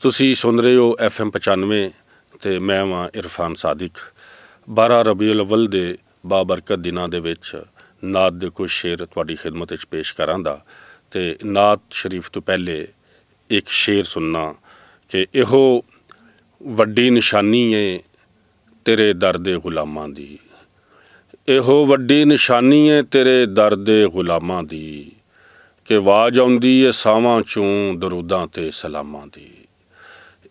ਤੁਸੀਂ ਸੁਣ ਰਹੇ ਹੋ ਐਫਐਮ 95 ਤੇ ਮੈਂ ਵਾਂ ਇਰਫਾਨ ਸਾਦਿਕ 12 ਰਬੀਉਲ ਅਵਲ ਦੇ ਬਾਬਰਕਤ ਦਿਨਾਂ ਦੇ ਵਿੱਚ ਨਾਤ ਦੇ ਕੁਝ ਸ਼ੇਰ ਤੁਹਾਡੀ ਖਿਦਮਤ ਵਿੱਚ ਪੇਸ਼ ਕਰਾਂਦਾ ਤੇ ਨਾਤ ਸ਼ਰੀਫ ਤੋਂ ਪਹਿਲੇ ਇੱਕ ਸ਼ੇਰ ਸੁਣਨਾ ਕਿ ਇਹੋ ਵੱਡੀ ਨਿਸ਼ਾਨੀ ਏ ਤੇਰੇ ਦਰ ਦੇ ਗੁਲਾਮਾਂ ਦੀ ਇਹੋ ਵੱਡੀ ਨਿਸ਼ਾਨੀ ਏ ਤੇਰੇ ਦਰ ਦੇ ਗੁਲਾਮਾਂ ਦੀ ਕਿ ਆਵਾਜ਼ ਆਉਂਦੀ ਏ ਸਾਵਾਂ ਚੋਂ ਦਰੂਦਾਂ ਤੇ ਸਲਾਮਾਂ ਦੀ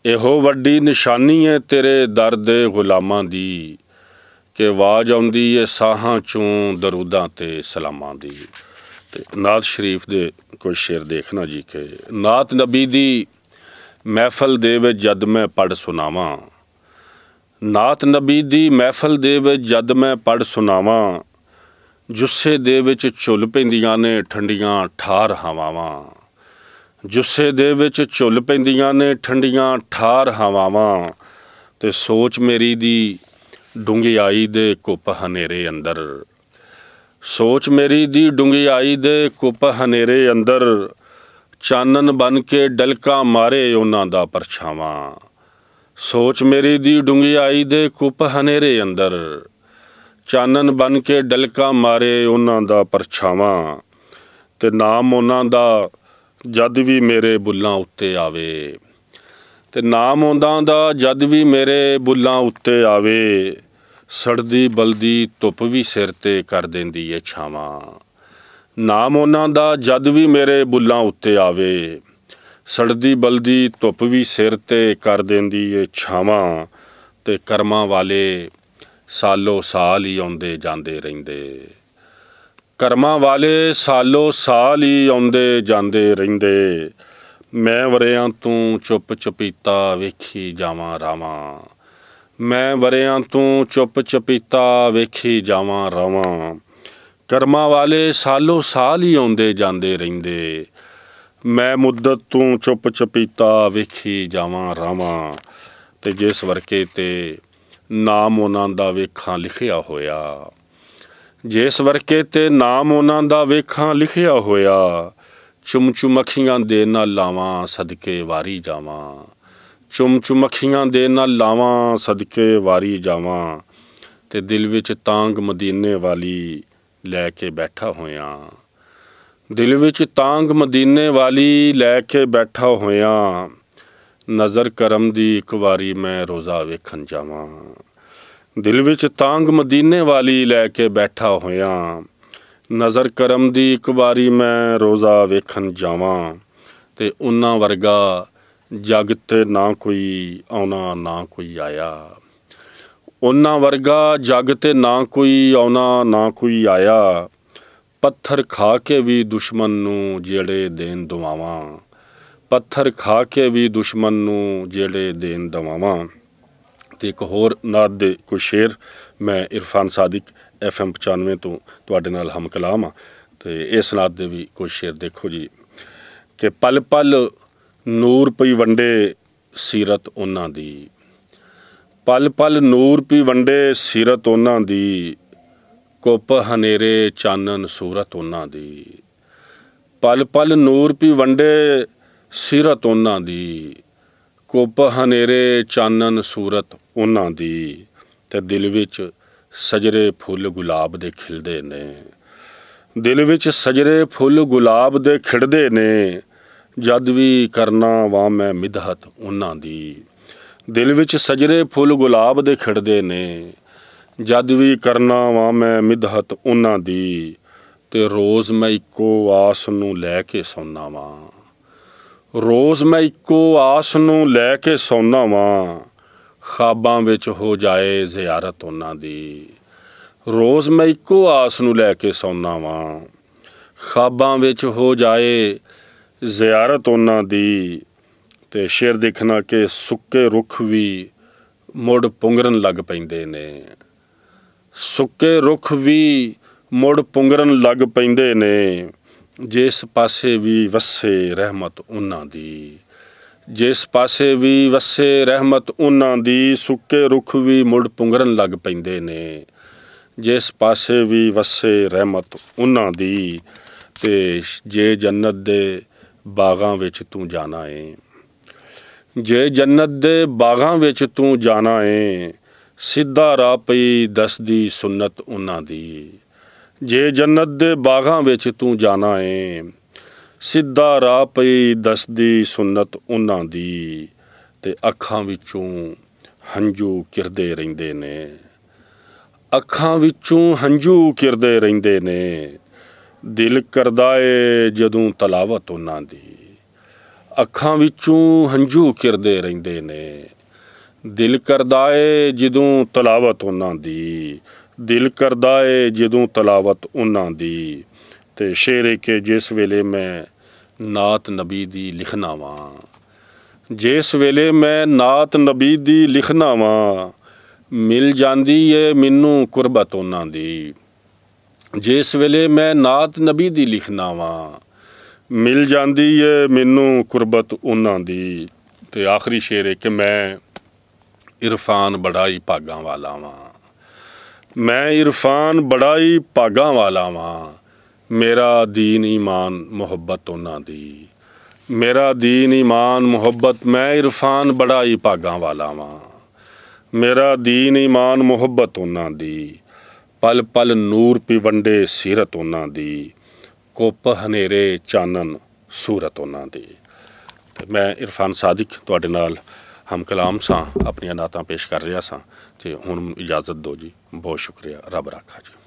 ਇਹੋ ਵੱਡੀ ਨਿਸ਼ਾਨੀ ਹੈ ਤੇਰੇ ਦਰ ਦੇ ਗੁਲਾਮਾਂ ਦੀ ਕਿ ਆਵਾਜ਼ ਆਉਂਦੀ ਏ ਸਾਹਾਂ ਚੋਂ ਦਰੂਦਾਂ ਤੇ ਸਲਾਮਾਂ ਦੀ ਤੇ ਨਾਤ ਸ਼ਰੀਫ ਦੇ ਕੋਈ ਸ਼ੇਰ ਦੇਖਣਾ ਜੀ ਕਿ ਨਾਤ ਨਬੀ ਦੀ ਮਹਿਫਲ ਦੇ ਵਿੱਚ ਜਦ ਮੈਂ ਪੜ ਸੁਣਾਵਾਂ ਨਾਤ ਨਬੀ ਦੀ ਮਹਿਫਲ ਦੇ ਵਿੱਚ ਜਦ ਮੈਂ ਪੜ ਸੁਣਾਵਾਂ ਜੁੱਸੇ ਦੇ ਵਿੱਚ ਝੁੱਲ ਪੈਂਦੀਆਂ ਨੇ ਠੰਡੀਆਂ ਠਾਰ ਹਵਾਵਾਂ ਜੁੱਸੇ ਦੇ ਵਿੱਚ ਝੁੱਲ ਪੈਂਦੀਆਂ ਨੇ ਠੰਡੀਆਂ ਠਾਰ ਹਵਾਵਾਂ ਤੇ ਸੋਚ ਮੇਰੀ ਦੀ ਡੁੰਗਿਆਈ ਦੇ ਕੁੱਪ ਹਨੇਰੇ ਅੰਦਰ ਸੋਚ ਮੇਰੀ ਦੀ ਡੁੰਗਿਆਈ ਦੇ ਕੁੱਪ ਹਨੇਰੇ ਅੰਦਰ ਚਾਨਣ ਬਨ ਕੇ ਡਲਕਾ ਮਾਰੇ ਉਹਨਾਂ ਦਾ ਪਰਛਾਵਾਂ ਸੋਚ ਮੇਰੀ ਦੀ ਡੁੰਗਿਆਈ ਦੇ ਕੁੱਪ ਹਨੇਰੇ ਅੰਦਰ ਚਾਨਣ ਬਨ ਕੇ ਡਲਕਾ ਮਾਰੇ ਉਹਨਾਂ ਦਾ ਪਰਛਾਵਾਂ ਤੇ ਨਾਮ ਉਹਨਾਂ ਦਾ ਜਦ ਵੀ ਮੇਰੇ ਬੁੱਲਾਂ ਉੱਤੇ ਆਵੇ ਤੇ ਨਾਮ ਹੁੰਦਾ ਦਾ ਜਦ ਵੀ ਮੇਰੇ ਬੁੱਲਾਂ ਉੱਤੇ ਆਵੇ ਸੜਦੀ ਬਲਦੀ ਧੁੱਪ ਵੀ ਸਿਰ ਤੇ ਕਰ ਦਿੰਦੀ ਏ ਛਾਵਾਂ ਨਾਮ ਉਹਨਾਂ ਦਾ ਜਦ ਵੀ ਮੇਰੇ ਬੁੱਲਾਂ ਉੱਤੇ ਆਵੇ ਸੜਦੀ ਬਲਦੀ ਧੁੱਪ ਵੀ ਸਿਰ ਤੇ ਕਰ ਦਿੰਦੀ ਏ ਛਾਵਾਂ ਤੇ ਕਰਮਾਂ ਵਾਲੇ ਸਾਲੋ ਸਾਲ ਹੀ ਆਉਂਦੇ ਜਾਂਦੇ ਰਹਿੰਦੇ ਕਰਮਾਂ ਵਾਲੇ ਸਾਲੋ ਸਾਲ ਹੀ ਆਉਂਦੇ ਜਾਂਦੇ ਰਹਿੰਦੇ ਮੈਂ ਵਰਿਆਂ ਤੂੰ ਚੁੱਪ ਚਪੀਤਾ ਵੇਖੀ ਜਾਵਾਂ ਰਾਵਾਂ ਮੈਂ ਵਰਿਆਂ ਤੂੰ ਚੁੱਪ ਚਪੀਤਾ ਵੇਖੀ ਜਾਵਾਂ ਰਾਵਾਂ ਕਰਮਾਂ ਵਾਲੇ ਸਾਲੋ ਸਾਲ ਹੀ ਆਉਂਦੇ ਜਾਂਦੇ ਰਹਿੰਦੇ ਮੈਂ ਮੁੱਦਤ ਤੂੰ ਚੁੱਪ ਚਪੀਤਾ ਵੇਖੀ ਜਾਵਾਂ ਰਾਵਾਂ ਤੇ ਜਿਸ ਵਰਕੇ ਤੇ ਨਾਮ ਉਹਨਾਂ ਦਾ ਵੇਖਾਂ ਲਿਖਿਆ ਹੋਇਆ ਜਿਸ ਵਰਕੇ ਤੇ ਨਾਮ ਉਹਨਾਂ ਦਾ ਵੇਖਾਂ ਲਿਖਿਆ ਹੋਇਆ ਚੁੰਮ ਦੇ ਨਾਲ ਲਾਵਾਂ ਸਦਕੇ ਵਾਰੀ ਜਾਵਾਂ ਚੁੰਮ ਦੇ ਨਾਲ ਲਾਵਾਂ ਸਦਕੇ ਵਾਰੀ ਜਾਵਾਂ ਤੇ ਦਿਲ ਵਿੱਚ ਤਾਂਗ ਮਦੀਨੇ ਵਾਲੀ ਲੈ ਕੇ ਬੈਠਾ ਹੋਇਆ ਦਿਲ ਵਿੱਚ ਤਾਂਗ ਮਦੀਨੇ ਵਾਲੀ ਲੈ ਕੇ ਬੈਠਾ ਹੋਇਆ ਨਜ਼ਰ ਕਰਮ ਦੀ ਇੱਕ ਵਾਰੀ ਮੈਂ ਰੋਜ਼ਾ ਵੇਖਣ ਜਾਵਾਂ ਦਿਲ ਵਿੱਚ ਤਾਂਗ ਮਦੀਨੇ ਵਾਲੀ ਲੈ ਕੇ ਬੈਠਾ ਹੋਇਆ ਨਜ਼ਰ ਕਰਮ ਦੀ ਇੱਕ ਵਾਰੀ ਮੈਂ ਰੋਜ਼ਾ ਵੇਖਣ ਜਾਵਾਂ ਤੇ ਉਹਨਾਂ ਵਰਗਾ ਜਗ ਤੇ ਨਾ ਕੋਈ ਆਉਣਾ ਨਾ ਕੋਈ ਆਇਆ ਉਹਨਾਂ ਵਰਗਾ ਜਗ ਤੇ ਨਾ ਕੋਈ ਆਉਣਾ ਨਾ ਕੋਈ ਆਇਆ ਪੱਥਰ ਖਾ ਕੇ ਵੀ ਦੁਸ਼ਮਣ ਨੂੰ ਜਿਹੜੇ ਦੇਣ ਦਵਾਵਾਂ ਪੱਥਰ ਖਾ ਕੇ ਵੀ ਦੁਸ਼ਮਣ ਨੂੰ ਜਿਹੜੇ ਦੇਣ ਦਵਾਵਾਂ ਤੇ ਇੱਕ ਹੋਰ ਨਾਦ ਦੇ ਕੋ ਸ਼ੇਰ ਮੈਂ ਇਰਫਾਨ ਸਾਦਿਕ ਐਫਐਮ 95 ਤੋਂ ਤੁਹਾਡੇ ਨਾਲ ਹਮਕਲਾਮ ਆ ਤੇ ਇਸ ਨਾਦ ਦੇ ਵੀ ਕੋ ਸ਼ੇਰ ਦੇਖੋ ਜੀ ਕਿ ਪਲ ਪਲ ਨੂਰ ਪਈ ਵੰਡੇ ਸੀਰਤ ਉਹਨਾਂ ਦੀ ਪਲ ਪਲ ਨੂਰ ਪੀ ਵੰਡੇ ਸੀਰਤ ਉਹਨਾਂ ਦੀ ਕੁੱਪ ਹਨੇਰੇ ਚਾਨਣ ਸੂਰਤ ਉਹਨਾਂ ਦੀ ਪਲ ਪਲ ਨੂਰ ਪੀ ਵੰਡੇ ਸੀਰਤ ਉਹਨਾਂ ਦੀ ਕੁੱਪ ਹਨੇਰੇ ਚਾਨਣ ਸੂਰਤ ਉਹਨਾਂ ਦੀ ਤੇ ਦਿਲ ਵਿੱਚ ਸਜਰੇ ਫੁੱਲ ਗੁਲਾਬ ਦੇ ਖਿਲਦੇ ਨੇ ਦਿਲ ਵਿੱਚ ਸਜਰੇ ਫੁੱਲ ਗੁਲਾਬ ਦੇ ਖਿੜਦੇ ਨੇ ਜਦ ਵੀ ਕਰਨਾ ਵਾ ਮੈਂ ਮਿਧਹਤ ਉਹਨਾਂ ਦੀ ਦਿਲ ਵਿੱਚ ਸਜਰੇ ਫੁੱਲ ਗੁਲਾਬ ਦੇ ਖਿੜਦੇ ਨੇ ਜਦ ਵੀ ਕਰਨਾ ਵਾ ਮੈਂ ਮਿਧਹਤ ਉਹਨਾਂ ਦੀ ਤੇ ਰੋਜ਼ ਮੈਂ ਇੱਕੋ ਆਸ ਨੂੰ ਲੈ ਕੇ ਸੌਣਾ ਵਾਂ ਰੋਜ਼ ਮੈਂ ਇੱਕੋ ਆਸ ਨੂੰ ਲੈ ਕੇ ਸੌਣਾ ਵਾਂ ਖਾਬਾਂ ਵਿੱਚ ਹੋ ਜਾਏ ਜ਼ਿਆਰਤ ਉਹਨਾਂ ਦੀ ਰੋਜ਼ ਮੈਂ ਇੱਕੋ ਆਸ ਨੂੰ ਲੈ ਕੇ ਸੌਣਾ ਵਾਂ ਖਾਬਾਂ ਵਿੱਚ ਹੋ ਜਾਏ ਜ਼ਿਆਰਤ ਉਹਨਾਂ ਦੀ ਤੇ ਸ਼ੇਰ ਦੇਖਣਾ ਕਿ ਸੁੱਕੇ ਰੁੱਖ ਵੀ ਮੁੜ ਪੁੰਗਰਨ ਲੱਗ ਪੈਂਦੇ ਨੇ ਸੁੱਕੇ ਰੁੱਖ ਵੀ ਮੁੜ ਪੁੰਗਰਨ ਲੱਗ ਪੈਂਦੇ ਨੇ ਜਿਸ ਪਾਸੇ ਵੀ ਵਸੇ ਰਹਿਮਤ ਉਹਨਾਂ ਦੀ ਜਿਸ ਪਾਸੇ ਵੀ ਵਸੇ ਰਹਿਮਤ ਉਹਨਾਂ ਦੀ ਸੁੱਕੇ ਰੁੱਖ ਵੀ ਮੁੜ ਪੁੰਗਰਨ ਲੱਗ ਪੈਂਦੇ ਨੇ ਜਿਸ ਪਾਸੇ ਵੀ ਵਸੇ ਰਹਿਮਤ ਉਹਨਾਂ ਦੀ ਤੇ ਜੇ ਜੰਨਤ ਦੇ ਬਾਗਾਂ ਵਿੱਚ ਤੂੰ ਜਾਣਾ ਏ ਜੇ ਜੰਨਤ ਦੇ ਬਾਗਾਂ ਵਿੱਚ ਤੂੰ ਜਾਣਾ ਏ ਸਿੱਧਾ ਰਾਹ ਪਈ ਦਸਦੀ ਸੁਨਤ ਉਹਨਾਂ ਦੀ ਜੇ ਜੰਨਤ ਦੇ ਬਾਗਾਂ ਵਿੱਚ ਤੂੰ ਜਾਣਾ ਏ ਸਿੱਧਾ ਰਾਹ ਪਈ ਦਸਦੀ ਸੁਨਤ ਉਹਨਾਂ ਦੀ ਤੇ ਅੱਖਾਂ ਵਿੱਚੋਂ ਹੰਝੂ ਕਿਰਦੇ ਰਹਿੰਦੇ ਨੇ ਅੱਖਾਂ ਵਿੱਚੋਂ ਹੰਝੂ ਕਿਰਦੇ ਰਹਿੰਦੇ ਨੇ ਦਿਲ ਕਰਦਾ ਏ ਜਦੋਂ ਤਲਾਵਤ ਉਹਨਾਂ ਦੀ ਅੱਖਾਂ ਵਿੱਚੋਂ ਹੰਝੂ ਕਿਰਦੇ ਰਹਿੰਦੇ ਨੇ ਦਿਲ ਕਰਦਾ ਏ ਜਦੋਂ ਤਲਾਵਤ ਉਹਨਾਂ ਦੀ ਦਿਲ ਕਰਦਾ ਏ ਜਦੋਂ ਤਲਾਵਤ ਉਹਨਾਂ ਦੀ ਤੇ ਸ਼ੇਰ ਇਹ ਕਿ ਜਿਸ ਵੇਲੇ ਮੈਂ ਨਾਤ ਨਬੀ ਦੀ ਲਿਖਣਾ ਵਾਂ ਜਿਸ ਵੇਲੇ ਮੈਂ ਨਾਤ ਨਬੀ ਦੀ ਲਿਖਣਾ ਵਾਂ ਮਿਲ ਜਾਂਦੀ ਏ ਮੈਨੂੰ ਕੁਰਬਤ ਉਹਨਾਂ ਦੀ ਜਿਸ ਵੇਲੇ ਮੈਂ ਨਾਤ ਨਬੀ ਦੀ ਲਿਖਣਾ ਵਾਂ ਮਿਲ ਜਾਂਦੀ ਏ ਮੈਨੂੰ ਕੁਰਬਤ ਉਹਨਾਂ ਦੀ ਤੇ ਆਖਰੀ ਸ਼ੇਰ ਹੈ ਕਿ ਮੈਂ ਇਰਫਾਨ ਬੜਾਈ ਪਾਗਾ ਵਾਲਾ ਵਾਂ ਮੈਂ ਇਰਫਾਨ ਬੜਾ ਹੀ ਵਾਲਾ ਵਾਂ ਮੇਰਾ دین ਇਮਾਨ ਮੁਹੱਬਤ ਉਹਨਾਂ ਦੀ ਮੇਰਾ دین ਇਮਾਨ ਮੁਹੱਬਤ ਮੈਂ ਇਰਫਾਨ ਬੜਾ ਹੀ ਵਾਲਾ ਵਾਂ ਮੇਰਾ دین ਇਮਾਨ ਮੁਹੱਬਤ ਉਹਨਾਂ ਦੀ ਪਲ ਪਲ ਨੂਰ ਵੰਡੇ ਸਿਰਤ ਉਹਨਾਂ ਦੀ ਕੋਪ ਹਨੇਰੇ ਚਾਨਣ ਸੂਰਤ ਉਹਨਾਂ ਦੀ ਮੈਂ ਇਰਫਾਨ ਸਾਦਿਕ ਤੁਹਾਡੇ ਨਾਲ ਹਮ ਕਲਾਮ ਸਾਂ ਆਪਣੀਆਂ ਨਾਤਾਂ ਪੇਸ਼ ਕਰ ਰਿਹਾ ਸਾਂ ਤੇ ਹੁਣ ਇਜਾਜ਼ਤ ਦਿਓ ਜੀ ਬਹੁਤ ਸ਼ੁਕਰੀਆ ਰੱਬ ਰਾਖਾ ਜੀ